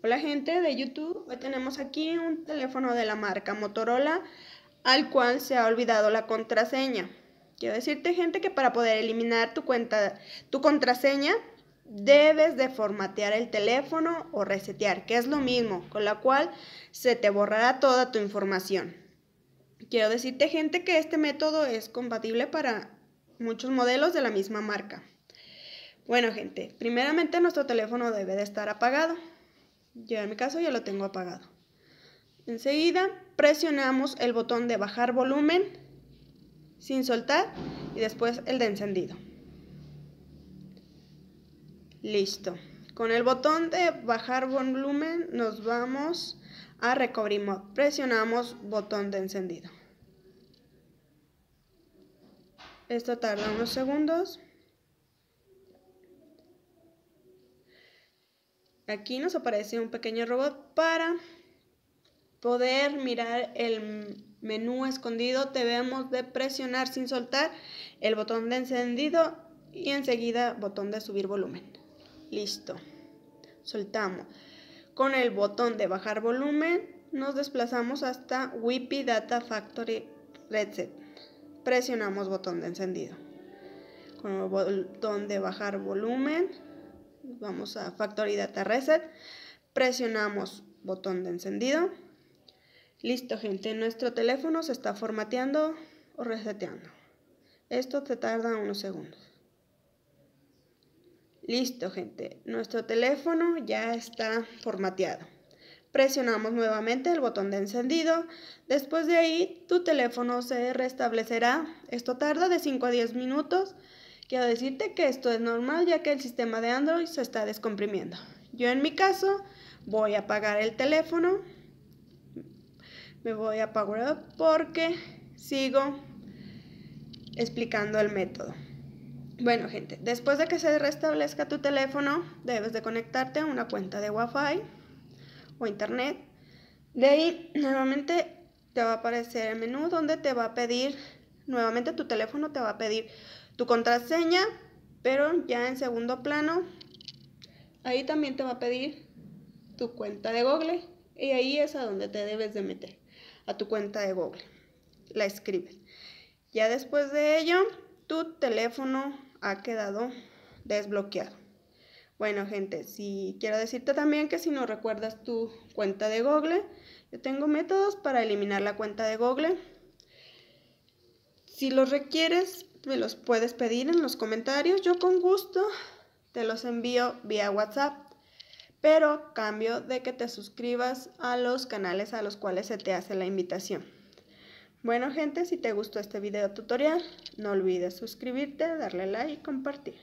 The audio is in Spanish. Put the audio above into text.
Hola gente de YouTube, hoy tenemos aquí un teléfono de la marca Motorola al cual se ha olvidado la contraseña. Quiero decirte gente que para poder eliminar tu cuenta, tu contraseña, debes de formatear el teléfono o resetear, que es lo mismo, con la cual se te borrará toda tu información. Quiero decirte gente que este método es compatible para muchos modelos de la misma marca. Bueno gente, primeramente nuestro teléfono debe de estar apagado. Yo en mi caso ya lo tengo apagado. Enseguida presionamos el botón de bajar volumen sin soltar y después el de encendido. Listo. Con el botón de bajar volumen nos vamos a mode. Presionamos botón de encendido. Esto tarda unos segundos. Aquí nos aparece un pequeño robot para poder mirar el menú escondido. Debemos de presionar sin soltar el botón de encendido y enseguida botón de subir volumen. Listo. Soltamos. Con el botón de bajar volumen nos desplazamos hasta Wipi Data Factory Reset. Presionamos botón de encendido. Con el botón de bajar volumen Vamos a Factory Data Reset. Presionamos botón de encendido. Listo, gente. Nuestro teléfono se está formateando o reseteando. Esto te tarda unos segundos. Listo, gente. Nuestro teléfono ya está formateado. Presionamos nuevamente el botón de encendido. Después de ahí, tu teléfono se restablecerá. Esto tarda de 5 a 10 minutos. Quiero decirte que esto es normal ya que el sistema de Android se está descomprimiendo. Yo en mi caso voy a apagar el teléfono, me voy a Power porque sigo explicando el método. Bueno gente, después de que se restablezca tu teléfono, debes de conectarte a una cuenta de Wi-Fi o internet. De ahí, nuevamente te va a aparecer el menú donde te va a pedir nuevamente tu teléfono te va a pedir tu contraseña, pero ya en segundo plano, ahí también te va a pedir tu cuenta de Google y ahí es a donde te debes de meter, a tu cuenta de Google. La escribes. Ya después de ello, tu teléfono ha quedado desbloqueado. Bueno, gente, si quiero decirte también que si no recuerdas tu cuenta de Google, yo tengo métodos para eliminar la cuenta de Google si los requieres, me los puedes pedir en los comentarios. Yo con gusto te los envío vía WhatsApp. Pero cambio de que te suscribas a los canales a los cuales se te hace la invitación. Bueno gente, si te gustó este video tutorial, no olvides suscribirte, darle like y compartir.